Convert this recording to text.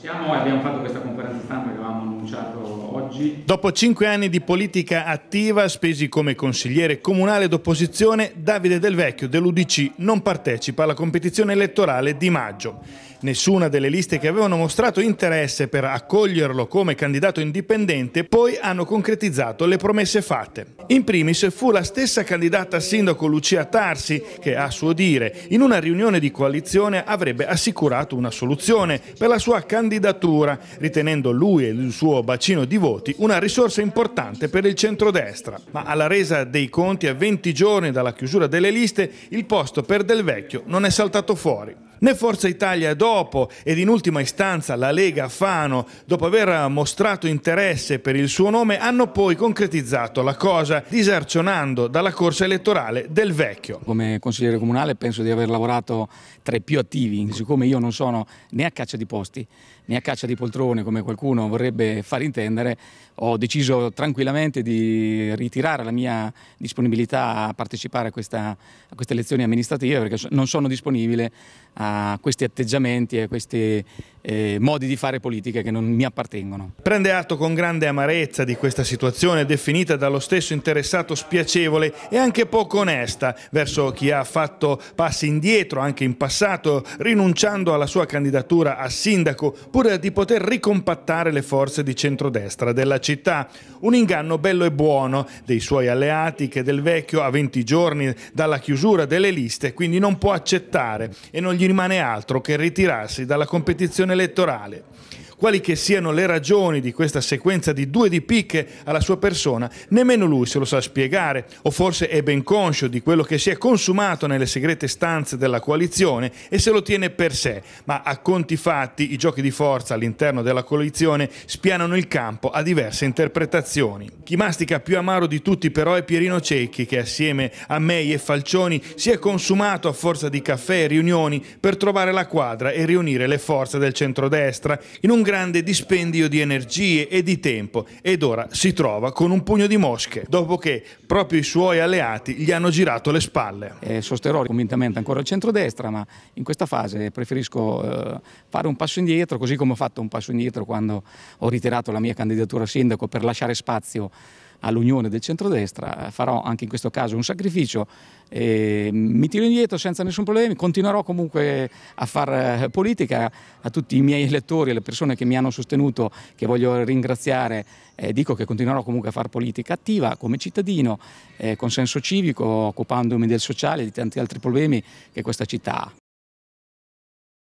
Siamo, e abbiamo fatto questa conferenza stampa che avevamo annunciato oggi. Dopo cinque anni di politica attiva, spesi come consigliere comunale d'opposizione, Davide Del Vecchio dell'Udc non partecipa alla competizione elettorale di maggio. Nessuna delle liste che avevano mostrato interesse per accoglierlo come candidato indipendente poi hanno concretizzato le promesse fatte. In primis fu la stessa candidata sindaco Lucia Tarsi che, a suo dire, in una riunione di coalizione avrebbe assicurato una soluzione per la sua candidatura candidatura, ritenendo lui e il suo bacino di voti una risorsa importante per il centrodestra. Ma alla resa dei conti a 20 giorni dalla chiusura delle liste, il posto per Del Vecchio non è saltato fuori. Né Forza Italia dopo ed in ultima istanza la Lega Fano, dopo aver mostrato interesse per il suo nome, hanno poi concretizzato la cosa disarcionando dalla corsa elettorale del vecchio. Come consigliere comunale penso di aver lavorato tra i più attivi, siccome io non sono né a caccia di posti né a caccia di poltrone come qualcuno vorrebbe far intendere, ho deciso tranquillamente di ritirare la mia disponibilità a partecipare a, questa, a queste elezioni amministrative perché non sono disponibile a questi atteggiamenti e a questi eh, modi di fare politica che non mi appartengono. Prende atto con grande amarezza di questa situazione definita dallo stesso interessato spiacevole e anche poco onesta verso chi ha fatto passi indietro anche in passato rinunciando alla sua candidatura a sindaco pur di poter ricompattare le forze di centrodestra della città. Un inganno bello e buono dei suoi alleati che del vecchio a 20 giorni dalla chiusura delle liste quindi non può accettare e non gli rimane altro che ritirarsi dalla competizione elettorale quali che siano le ragioni di questa sequenza di due di picche alla sua persona, nemmeno lui se lo sa spiegare, o forse è ben conscio di quello che si è consumato nelle segrete stanze della coalizione e se lo tiene per sé, ma a conti fatti i giochi di forza all'interno della coalizione spianano il campo a diverse interpretazioni. Chi mastica più amaro di tutti però è Pierino Cecchi, che assieme a Mei e Falcioni si è consumato a forza di caffè e riunioni per trovare la quadra e riunire le forze del centrodestra in un grande dispendio di energie e di tempo ed ora si trova con un pugno di mosche dopo che proprio i suoi alleati gli hanno girato le spalle. Eh, sosterrò convintamente ancora il centrodestra ma in questa fase preferisco eh, fare un passo indietro così come ho fatto un passo indietro quando ho ritirato la mia candidatura a sindaco per lasciare spazio all'unione del centrodestra, farò anche in questo caso un sacrificio, mi tiro indietro senza nessun problema, continuerò comunque a fare eh, politica a tutti i miei elettori, e le persone che mi hanno sostenuto, che voglio ringraziare, eh, dico che continuerò comunque a fare politica attiva come cittadino, eh, con senso civico, occupandomi del sociale e di tanti altri problemi che questa città ha.